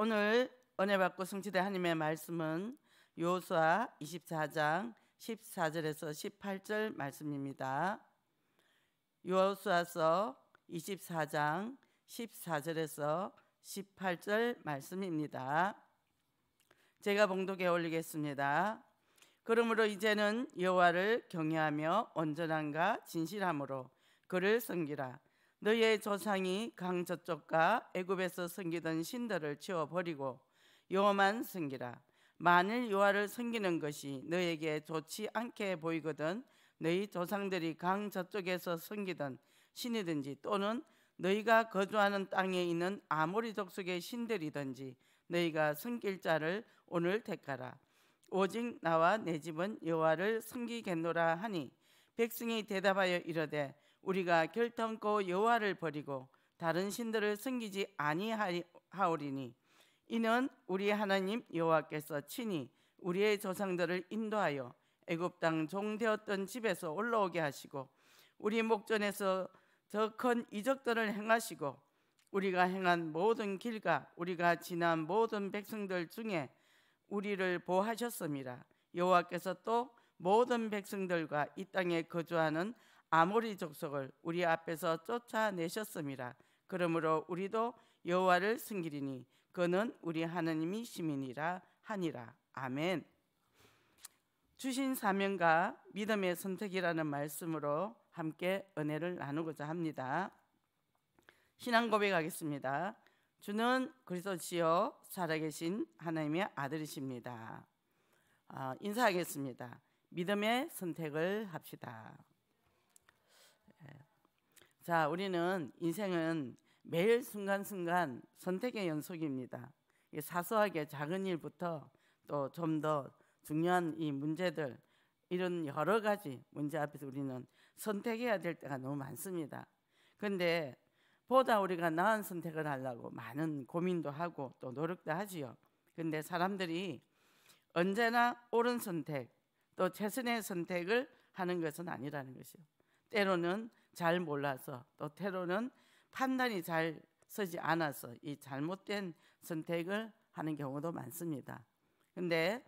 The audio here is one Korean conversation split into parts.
오늘 은혜 받고 성취된 하나님의 말씀은 요수아 24장 14절에서 18절 말씀입니다. 요수아서 24장 14절에서 18절 말씀입니다. 제가 봉독해 올리겠습니다. 그러므로 이제는 여호와를 경외하며 온전함과 진실함으로 그를 섬기라. 너희의 조상이 강 저쪽과 애굽에서 섬기던 신들을 치워 버리고 여호만 섬기라. 만일 여호와를 섬기는 것이 너에게 희 좋지 않게 보이거든 너희 조상들이 강 저쪽에서 섬기던 신이든지 또는 너희가 거주하는 땅에 있는 아모리 족속의 신들이든지 너희가 섬길 자를 오늘 택하라. 오직 나와 내 집은 여호와를 섬기겠노라 하니 백성이 대답하여 이르되 우리가 결단코 여호와를 버리고 다른 신들을 섬기지 아니하오리니 이는 우리 하나님 여호와께서 친히 우리의 조상들을 인도하여 애굽 땅 종되었던 집에서 올라오게 하시고 우리 목전에서 더 큰 이적들을 행하시고 우리가 행한 모든 길과 우리가 지난 모든 백성들 중에 우리를 보하셨습니다. 여호와께서 또 모든 백성들과 이 땅에 거주하는 아모리 족속을 우리 앞에서 쫓아내셨습니다. 그러므로 우리도 여호와를 승기리니 그는 우리 하나님이 시민이라 하니라. 아멘. 주신 사명과 믿음의 선택이라는 말씀으로 함께 은혜를 나누고자 합니다. 신앙 고백하겠습니다. 주는 그리스도시요 살아계신 하나님의 아들이십니다. 아, 인사하겠습니다. 믿음의 선택을 합시다. 예. 자, 우리는 인생은 매일 순간순간 선택의 연속입니다. 사소하게 작은 일부터 또 좀 더 중요한 이 문제들 이런 여러 가지 문제 앞에서 우리는 선택해야 될 때가 너무 많습니다. 근데 보다 우리가 나은 선택을 하려고 많은 고민도 하고 또 노력도 하지요. 그런데 사람들이 언제나 옳은 선택 또 최선의 선택을 하는 것은 아니라는 것이요. 때로는 잘 몰라서 또 때로는 판단이 잘 서지 않아서 이 잘못된 선택을 하는 경우도 많습니다. 근데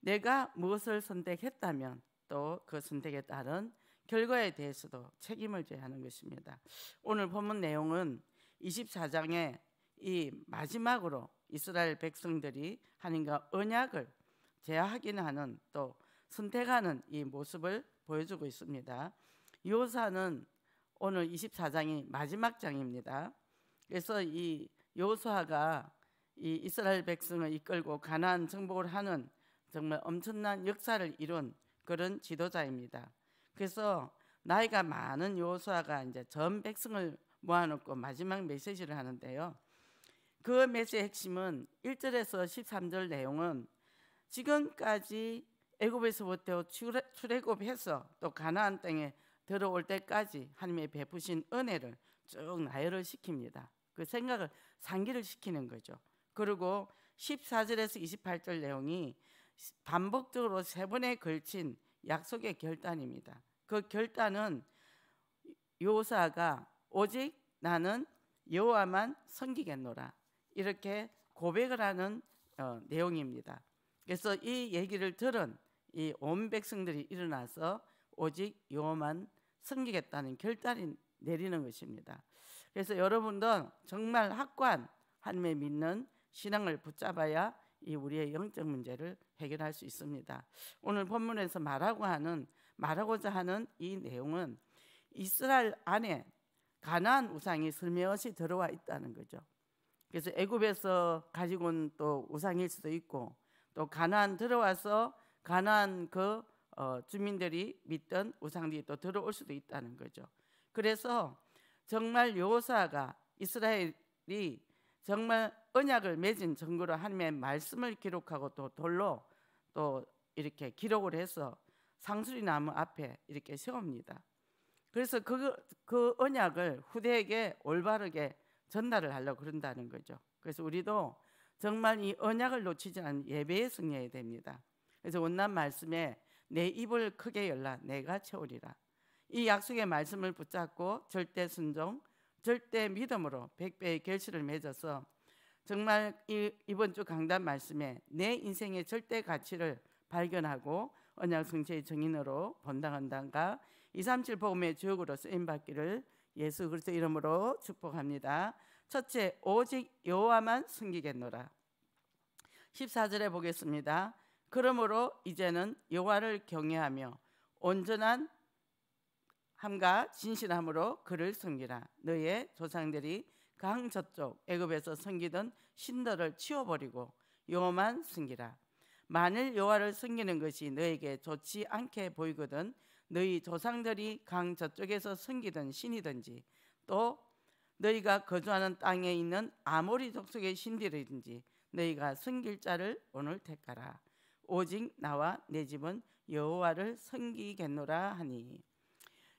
내가 무엇을 선택했다면 또 그 선택에 따른 결과에 대해서도 책임을 져야 하는 것입니다. 오늘 본문 내용은 24장의 이 마지막으로 이스라엘 백성들이 하나님과 언약을 재확인하는 또 선택하는 이 모습을 보여주고 있습니다. 요사는 오늘 24장이 마지막 장입니다. 그래서 이요수가이 이스라엘 백성을 이끌고 가나 정복을 하는 정말 엄청난 역사를 이룬 그런 지도자입니다. 그래서 나이가 많은 요수가 이제 전 백성을 모아놓고 마지막 메시지를 하는데요. 그 메시지의 핵심은 1절에서 13절 내용은 지금까지 애굽에서부터 출애굽해서 또 가나안 땅에 들어올 때까지 하나님의 베푸신 은혜를 쭉 나열을 시킵니다. 그 생각을 상기를 시키는 거죠. 그리고 14절에서 28절 내용이 반복적으로 세 번에 걸친 약속의 결단입니다. 그 결단은 요사가 오직 나는 여호와만 섬기겠노라 이렇게 고백을 하는 어, 내용입니다. 그래서 이 얘기를 들은 이 온 백성들이 일어나서 오직 여호만 섬기겠다는 결단이 내리는 것입니다. 그래서 여러분도 정말 확고한 하나님의 믿는 신앙을 붙잡아야 이 우리의 영적 문제를 해결할 수 있습니다. 오늘 본문에서 말하고 하는 말하고자 하는 이 내용은 이스라엘 안에 가나안 우상이 슬며시 들어와 있다는 거죠. 그래서 애굽에서 가지고 온 또 우상일 수도 있고 또 가나안 들어와서 가나안 그 어, 주민들이 믿던 우상들이 또 들어올 수도 있다는 거죠. 그래서 정말 요사가 이스라엘이 정말 언약을 맺은 증거로 하나님의 말씀을 기록하고 또 돌로 또 이렇게 기록을 해서 상수리 나무 앞에 이렇게 세웁니다. 그래서 그, 그 언약을 후대에게 올바르게 전달을 하려고 그런다는 거죠. 그래서 우리도 정말 이 언약을 놓치지 않은 예배에 승리해야 됩니다. 그래서 원남 말씀에 내 입을 크게 열라 내가 채우리라. 이 약속의 말씀을 붙잡고 절대 순종, 절대 믿음으로 백배의 결실을 맺어서 정말 이번 주 강단 말씀에 내 인생의 절대 가치를 발견하고 언약 성취의 증인으로 본당한당과 237 복음의 주역으로 쓰임 받기를 예수 그리스도 이름으로 축복합니다. 첫째 오직 여호와만 숨기겠노라. 14절에 보겠습니다. 그러므로 이제는 여호와를 경외하며 온전한 함과 진실함으로 그를 섬기라. 너의 희 조상들이 강 저쪽 애굽에서 섬기던 신들을 치워버리고 여호만 섬기라. 만일 여호와를 섬기는 것이 너에게 좋지 않게 보이거든 너희 조상들이 강 저쪽에서 섬기던 신이든지 또 너희가 거주하는 땅에 있는 아모리 족속의 신들이든지 너희가 섬길 자를 오늘 택하라. 오직 나와 내 집은 여호와를 섬기겠노라 하니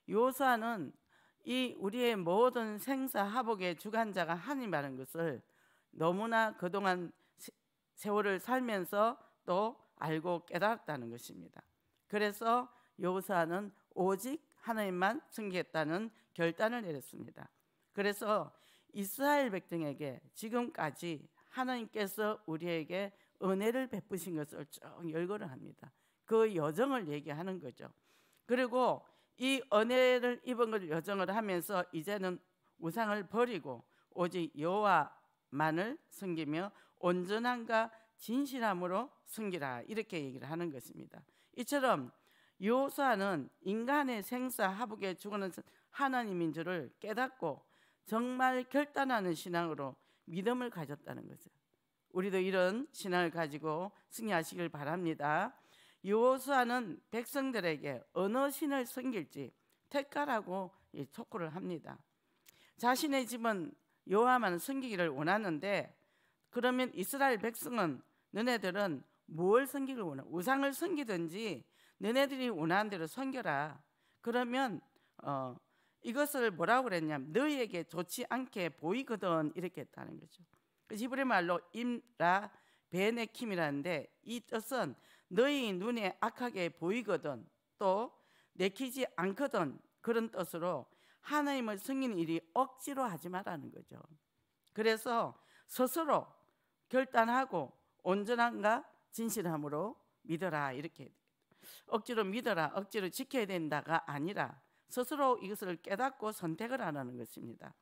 요사는 이 우리의 모든 생사 하복의 주관자가 하나님이라는 것을 너무나 그동안 세월을 살면서 또 알고 깨달았다는 것입니다. 그래서 요사는 오직 하나님만 승기겠다는 결단을 내렸습니다. 그래서 이스라엘 백등에게 지금까지 하나님께서 우리에게 은혜를 베푸신 것을 쭉 열거를 합니다. 그 여정을 얘기하는 거죠. 그리고 이 은혜를 입은 걸 여정을 하면서 이제는 우상을 버리고 오직 여호와만을 섬기며 온전함과 진실함으로 섬기라 이렇게 얘기를 하는 것입니다. 이처럼 요수아는 인간의 생사 하복에 죽어는 하나님인 줄을 깨닫고 정말 결단하는 신앙으로 믿음을 가졌다는 거죠. 우리도 이런 신앙을 가지고 승리하시길 바랍니다. 여호수아는 백성들에게 어느 신을 섬길지 택하라고 촉구를 합니다. 자신의 집은 여호와만 섬기기를 원하는데 그러면 이스라엘 백성은 너네들은 뭘 섬기길 원하? 우상을 섬기든지 너네들이 원하는 대로 섬겨라. 그러면 어, 이것을 뭐라고 그랬냐면 너희에게 좋지 않게 보이거든 이렇게 했다는 거죠. 히브리 말로 임라 베네킴이라는데 이 뜻은 너희 눈에 악하게 보이거든 또 내키지 않거든 그런 뜻으로 하나님을 승인 일이 억지로 하지 말라는 거죠. 그래서 스스로 결단하고 온전한가 진실함으로 믿어라 이렇게 억지로 믿어라 억지로 지켜야 된다가 아니라 스스로 이것을 깨닫고 선택을 하는 라 것입니다.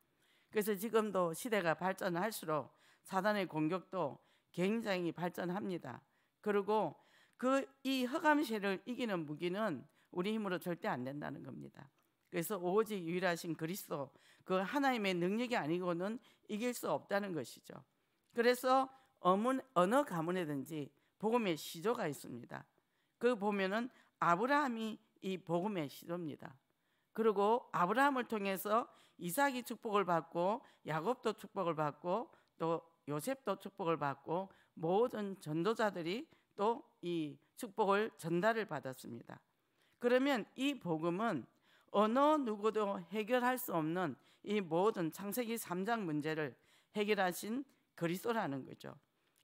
그래서 지금도 시대가 발전할수록 사단의 공격도 굉장히 발전합니다. 그리고 그 이 허감시를 이기는 무기는 우리 힘으로 절대 안 된다는 겁니다. 그래서 오직 유일하신 그리스도 그 하나님의 능력이 아니고는 이길 수 없다는 것이죠. 그래서 어문, 어느 가문에든지 복음의 시조가 있습니다. 그 보면은 아브라함이 이 복음의 시조입니다. 그리고 아브라함을 통해서 이삭이 축복을 받고 야곱도 축복을 받고 또 요셉도 축복을 받고 모든 전도자들이 또 이 축복을 전달을 받았습니다. 그러면 이 복음은 어느 누구도 해결할 수 없는 이 모든 창세기 3장 문제를 해결하신 그리스도라는 거죠.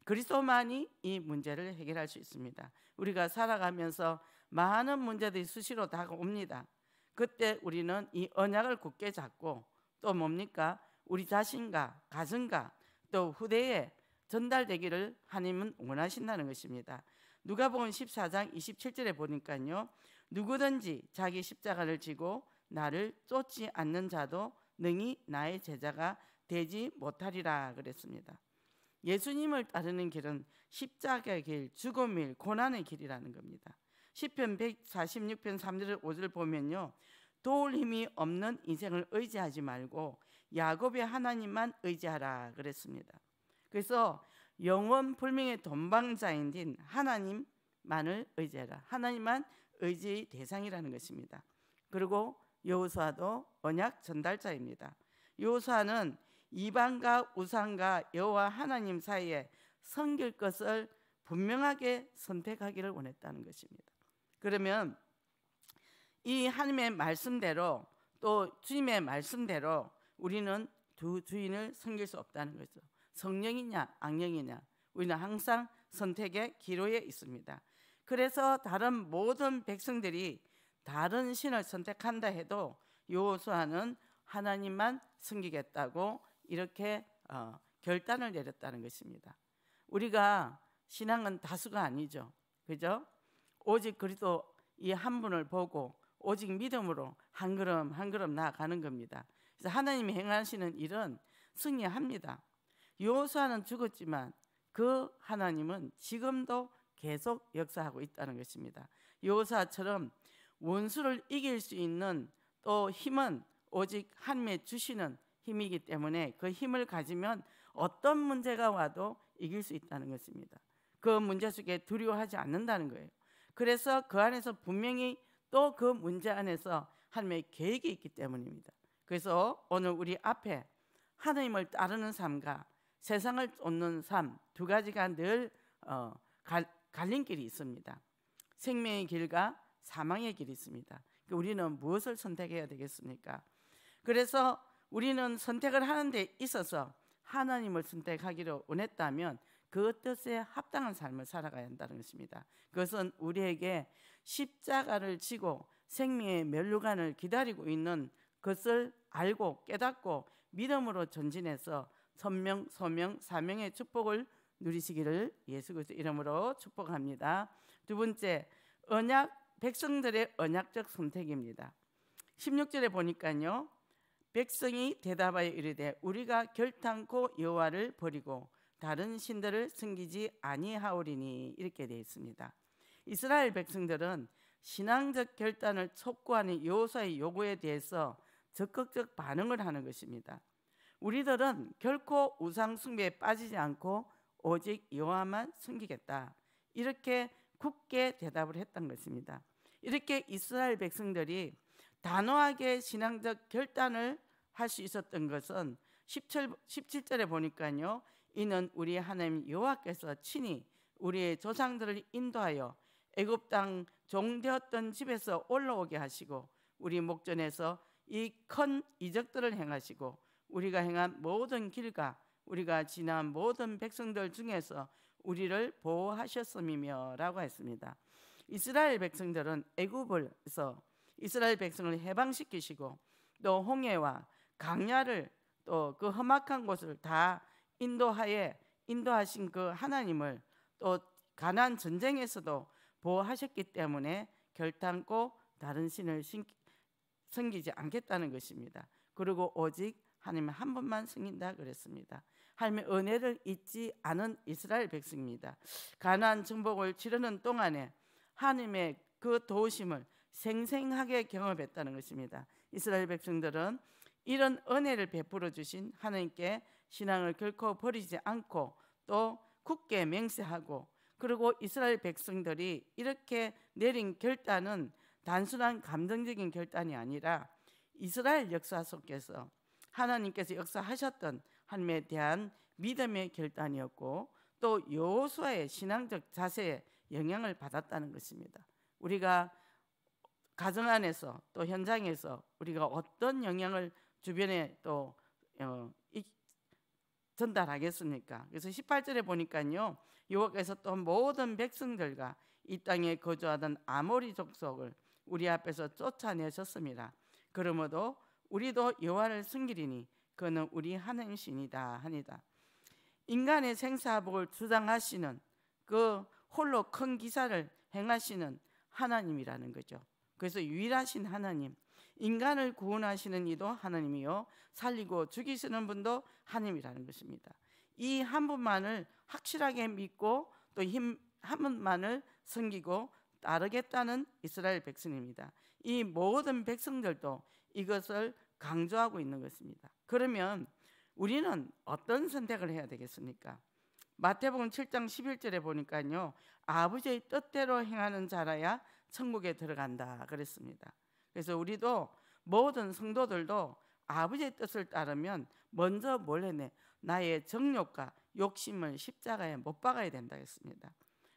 그리스도만이 이 문제를 해결할 수 있습니다. 우리가 살아가면서 많은 문제들이 수시로 다가옵니다. 그때 우리는 이 언약을 굳게 잡고 또 뭡니까? 우리 자신과 가정과 또 후대에 전달되기를 하나님은 원하신다는 것입니다. 누가복음 14장 27절에 보니까요. 누구든지 자기 십자가를 지고 나를 쫓지 않는 자도 능히 나의 제자가 되지 못하리라 그랬습니다. 예수님을 따르는 길은 십자가의 길, 죽음의 고난의 길이라는 겁니다. 시편 146편 3절 5절 보면요. 도울 힘이 없는 인생을 의지하지 말고 야곱의 하나님만 의지하라 그랬습니다. 그래서 영원 불명의 돈방자인 딘 하나님만을 의지하라 하나님만 의지 의 대상이라는 것입니다. 그리고 여호수아도 언약 전달자입니다. 여호수아는 이방과 우상과 여호와 하나님 사이에 섬길 것을 분명하게 선택하기를 원했다는 것입니다. 그러면 이 하나님의 말씀대로 또 주님의 말씀대로 우리는 두 주인을 섬길 수 없다는 거죠. 성령이냐 악령이냐 우리는 항상 선택의 기로에 있습니다. 그래서 다른 모든 백성들이 다른 신을 선택한다 해도 요호수아는 하나님만 섬기겠다고 이렇게 어, 결단을 내렸다는 것입니다. 우리가 신앙은 다수가 아니죠. 그죠? 오직 그리도이 한 분을 보고 오직 믿음으로 한 걸음 한 걸음 나아가는 겁니다. 그래서 하나님이 행하시는 일은 승리합니다. 요수아는 죽었지만 그 하나님은 지금도 계속 역사하고 있다는 것입니다. 요사처럼 원수를 이길 수 있는 또 힘은 오직 한매 주시는 힘이기 때문에 그 힘을 가지면 어떤 문제가 와도 이길 수 있다는 것입니다. 그 문제 속에 두려워하지 않는다는 거예요. 그래서 그 안에서 분명히 또 그 문제 안에서 하나님의 계획이 있기 때문입니다. 그래서 오늘 우리 앞에 하나님을 따르는 삶과 세상을 쫓는 삶 두 가지가 늘 어, 갈, 갈림길이 있습니다. 생명의 길과 사망의 길이 있습니다. 그러니까 우리는 무엇을 선택해야 되겠습니까? 그래서 우리는 선택을 하는 데 있어서 하나님을 선택하기로 원했다면 그 뜻에 합당한 삶을 살아가야 한다는 것입니다. 그것은 우리에게 십자가를 지고 생명의 멸류관을 기다리고 있는 그것을 알고 깨닫고 믿음으로 전진해서 선명, 소명, 사명의 축복을 누리시기를 예수 그리스도 이름으로 축복합니다. 두 번째, 언약 백성들의 언약적 선택입니다. 16절에 보니까요. 백성이 대답하여 이르되 우리가 결탄코 여호와를 버리고 다른 신들을 섬기지 아니하오리니 이렇게 되어 있습니다. 이스라엘 백성들은 신앙적 결단을 촉구하는 여호사의 요구에 대해서 적극적 반응을 하는 것입니다. 우리들은 결코 우상 숭배에 빠지지 않고 오직 여호와만 숨기겠다. 이렇게 굳게 대답을 했던 것입니다. 이렇게 이스라엘 백성들이 단호하게 신앙적 결단을 할 수 있었던 것은 17, 17절에 보니까요. 이는 우리 하나님 여호와께서 친히 우리의 조상들을 인도하여 애굽 땅 종되었던 집에서 올라오게 하시고 우리 목전에서 이큰 이적들을 행하시고 우리가 행한 모든 길과 우리가 지난 모든 백성들 중에서 우리를 보호하셨음이며라고 했습니다. 이스라엘 백성들은 애굽에서 이스라엘 백성을 해방시키시고 또 홍해와 강야를 또 그 험악한 곳을 다 인도하에 인도하신 그 하나님을 또 가난 전쟁에서도 보호하셨기 때문에 결단코 다른 신을 섬기지 않겠다는 것입니다. 그리고 오직 하나님 한 번만 승인다 그랬습니다. 하나님의 은혜를 잊지 않은 이스라엘 백성입니다. 가나안 정복을 치르는 동안에 하나님의 그 도우심을 생생하게 경험했다는 것입니다. 이스라엘 백성들은 이런 은혜를 베풀어 주신 하나님께 신앙을 결코 버리지 않고 또 굳게 맹세하고 그리고 이스라엘 백성들이 이렇게 내린 결단은 단순한 감정적인 결단이 아니라 이스라엘 역사 속에서 하나님께서 역사하셨던 하나님에 대한 믿음의 결단이었고 또 여호수아의 신앙적 자세에 영향을 받았다는 것입니다. 우리가 가정 안에서 또 현장에서 우리가 어떤 영향을 주변에 또 어, 이, 전달하겠습니까? 그래서 18절에 보니까요. 여호와께서 또 모든 백성들과 이 땅에 거주하던 아모리 족속을 우리 앞에서 쫓아내셨습니다. 그러므로 우리도 여호와를 섬기리니 그는 우리 하나님신이다 하니다. 인간의 생사복을 주장하시는 그 홀로 큰 기사를 행하시는 하나님이라는 거죠. 그래서 유일하신 하나님, 인간을 구원하시는 이도 하나님이요, 살리고 죽이시는 분도 하나님이라는 것입니다. 이 한 분만을 확실하게 믿고 또 한 분만을 섬기고 따르겠다는 이스라엘 백성입니다. 이 모든 백성들도 이것을 강조하고 있는 것입니다. 그러면 우리는 어떤 선택을 해야 되겠습니까? 마태복음 7장 11절에 보니까요. 아버지의 뜻대로 행하는 자라야 천국에 들어간다 그랬습니다. 그래서 우리도 모든 성도들도 아버지의 뜻을 따르면 먼저 뭘 해내 나의 정욕과 욕심을 십자가에 못 박아야 된다 했습니다.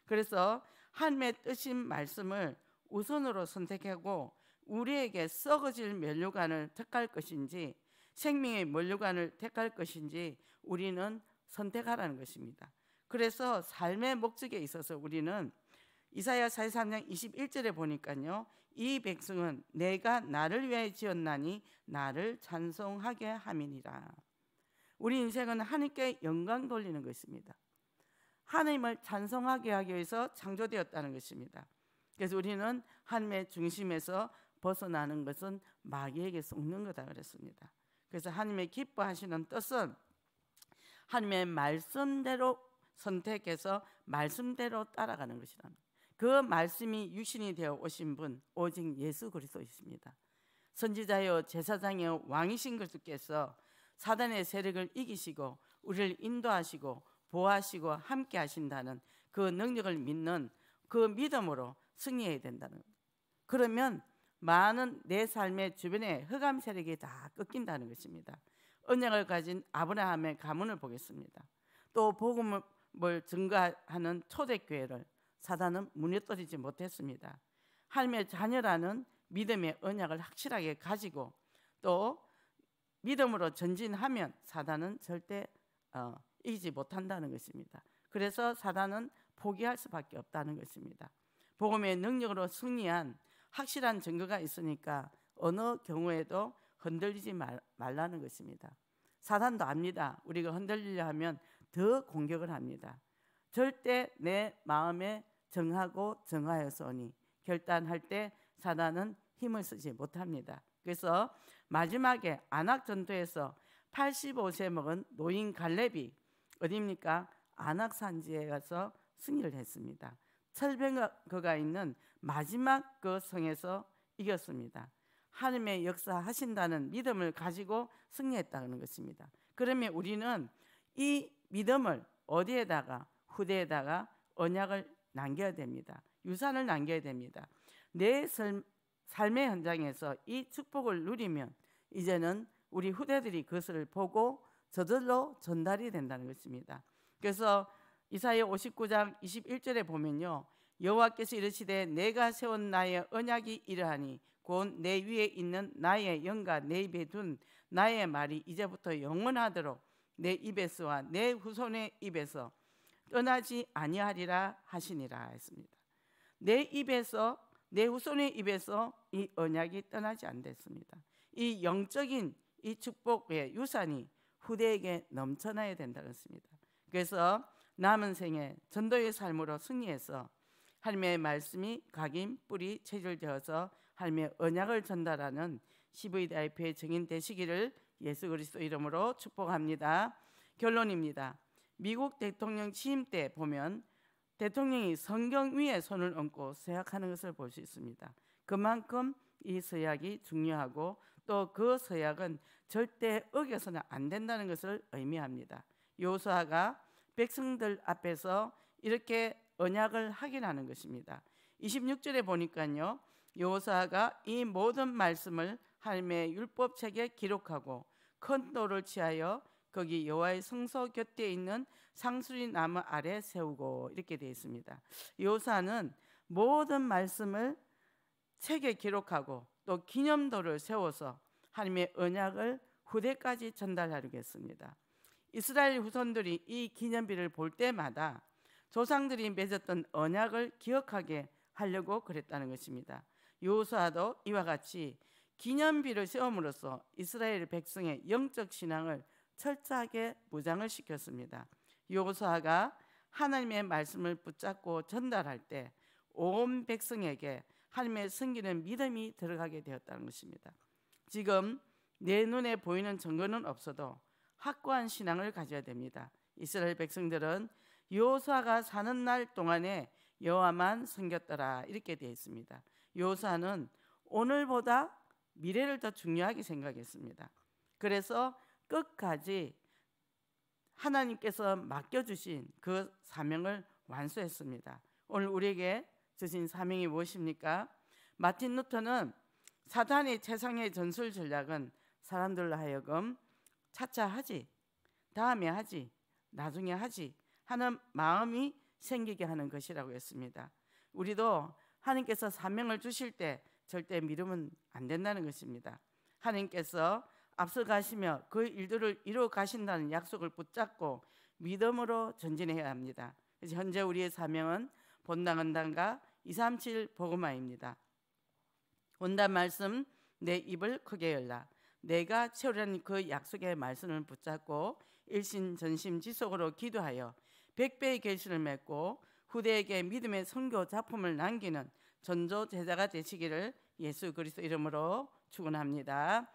그래서 하나님의 뜻인 말씀을 우선으로 선택하고 우리에게 썩어질 면류관을 택할 것인지 생명의 면류관을 택할 것인지 우리는 선택하라는 것입니다. 그래서 삶의 목적에 있어서 우리는 이사야 43장 21절에 보니까요. 이 백성은 내가 나를 위하 지었나니 나를 찬송하게 함이니라. 우리 인생은 하나님께 영광 돌리는 것입니다. 하나님을 찬성하게 하기 위해서 창조되었다는 것입니다. 그래서 우리는 하나님의 중심에서 벗어나는 것은 마귀에게 속는 거다 그랬습니다. 그래서 하나님의 기뻐하시는 뜻은 하나님의 말씀대로 선택해서 말씀대로 따라가는 것이란 그 말씀이 육신이 되어 오신 분 오직 예수 그리스도이십니다. 선지자여 제사장여 왕이신 그리스도께서 사단의 세력을 이기시고 우리를 인도하시고 보호하시고 함께 하신다는 그 능력을 믿는 그 믿음으로 승리해야 된다는 거 그러면 많은 내 삶의 주변에 흑암 세력이 다 꺾인다는 것입니다. 언약을 가진 아브라함의 가문을 보겠습니다. 또 복음을 증가하는 초대교회를 사단은 문에 떨이지 못했습니다. 할매 자녀라는 믿음의 언약을 확실하게 가지고 또 믿음으로 전진하면 사단은 절대 어, 이기지 못한다는 것입니다. 그래서 사단은 포기할 수밖에 없다는 것입니다. 복음의 능력으로 승리한 확실한 증거가 있으니까 어느 경우에도 흔들리지 말, 말라는 것입니다. 사단도 압니다. 우리가 흔들리려 하면 더 공격을 합니다. 절대 내 마음에 정하고 정하여서 니 결단할 때 사단은 힘을 쓰지 못합니다. 그래서 마지막에 안악 전도에서 85세 먹은 노인 갈렙이 어디입니까? 안악산지에 가서 승리를 했습니다. 철병거가 있는 마지막 그 성에서 이겼습니다. 하나님의 역사하신다는 믿음을 가지고 승리했다는 것입니다. 그러면 우리는 이 믿음을 어디에다가 후대에다가 언약을 남겨야 됩니다. 유산을 남겨야 됩니다. 내 삶의 현장에서 이 축복을 누리면 이제는 우리 후대들이 그것을 보고 저절로 전달이 된다는 것입니다. 그래서 이사야 59장 21절에 보면요. 여호와께서 이르시되 내가 세운 나의 언약이 이러하니 곧 내 위에 있는 나의 영과 내 입에 둔 나의 말이 이제부터 영원하도록 내 입에서와 내 후손의 입에서 떠나지 아니하리라 하시니라 했습니다. 내 입에서 내 후손의 입에서 이 언약이 떠나지 않겠습니다. 이 영적인 이 축복의 유산이 후대에게 넘쳐나야 된다고 했습니다. 그래서 남은 생에 전도의 삶으로 승리해서 하나님의 말씀이 각인 뿌리 체질되어서 하나님의 언약을 전달하는 CVDIP의 증인 되시기를 예수 그리스도 이름으로 축복합니다. 결론입니다. 미국 대통령 취임 때 보면 대통령이 성경 위에 손을 얹고 서약하는 것을 볼 수 있습니다. 그만큼 이 서약이 중요하고 또그 서약은 절대 어겨서는 안 된다는 것을 의미합니다. 요수아가 백성들 앞에서 이렇게 언약을 확인하는 것입니다. 26절에 보니까요. 요사가 이 모든 말씀을 하나님의 율법책에 기록하고 큰 돌을 취하여 거기 여호와의 성소 곁에 있는 상수리 나무 아래 세우고 이렇게 되어 있습니다. 요사는 모든 말씀을 책에 기록하고 또 기념도를 세워서 하나님의 언약을 후대까지 전달하려겠습니다. 이스라엘 후손들이 이 기념비를 볼 때마다 조상들이 맺었던 언약을 기억하게 하려고 그랬다는 것입니다. 요수도 이와 같이 기념비를 세움으로써 이스라엘 백성의 영적 신앙을 철저하게 무장을 시켰습니다. 요수가 하나님의 말씀을 붙잡고 전달할 때 온 백성에게 하나님의 승기는 믿음이 들어가게 되었다는 것입니다. 지금 내 눈에 보이는 증거는 없어도 확고한 신앙을 가져야 됩니다. 이스라엘 백성들은 요사가 사는 날 동안에 여호와만 섬겼더라 이렇게 되어 있습니다. 요사는 오늘보다 미래를 더 중요하게 생각했습니다. 그래서 끝까지 하나님께서 맡겨주신 그 사명을 완수했습니다. 오늘 우리에게 주신 사명이 무엇입니까? 마틴 루터는 사단의 최상의 전술 전략은 사람들 하여금 차차 하지, 다음에 하지, 나중에 하지 하는 마음이 생기게 하는 것이라고 했습니다. 우리도 하나님께서 사명을 주실 때 절대 미루면 안 된다는 것입니다. 하나님께서 앞서가시며 그 일들을 이루어 가신다는 약속을 붙잡고 믿음으로 전진해야 합니다. 현재 우리의 사명은 본당은당가 237 보그마입니다. 온단 말씀 내 입을 크게 열라. 내가 채우려는 그 약속의 말씀을 붙잡고 일신 전심 지속으로 기도하여 백배의 결실을 맺고 후대에게 믿음의 선교 작품을 남기는 전조 제자가 되시기를 예수 그리스 이름으로 축원합니다.